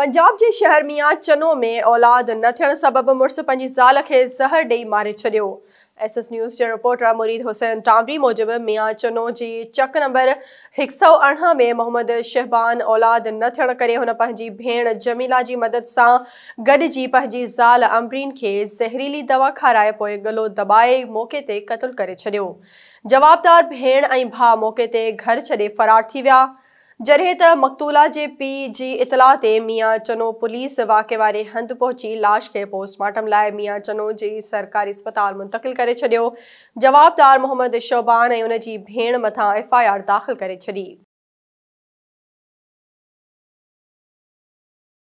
पंजाब के शहर मियाँ चनो में औलाद न थियण सबब मुड़स ज़ाल के ज़हर ॾेई मारे छॾियो एस एस न्यूज़ जे रिपोर्टर मुरीद हुसैन टांवरी मूजिबि मियाँ चनो की चक नंबर एक सौ अरिड़हं में मोहम्मद शहबान औलाद न थियण करे भेण जमीला जी मदद से गॾिजी ज़ाल अमरीन के ज़हरीली दवा खाराए पोइ गलो दॿाए मौक़े ते क़तलु करे छॾियो जवाबदार भेण ऐं भाउ मौक़े घर छे फ़रार थी विया जडे जरहत मकतूला के पी जी इतला ते मियाँ चनो पुलिस वाक़े वारे हंधि पहुची लाश के पोस्टमार्टम लाय मियाँ चनो जी सरकारी अस्पताल मुंतकिल करे छॾियो जवाबदार मोहम्मद शोबान ऐं उन जी भेण मथां एफ दाख़िल करी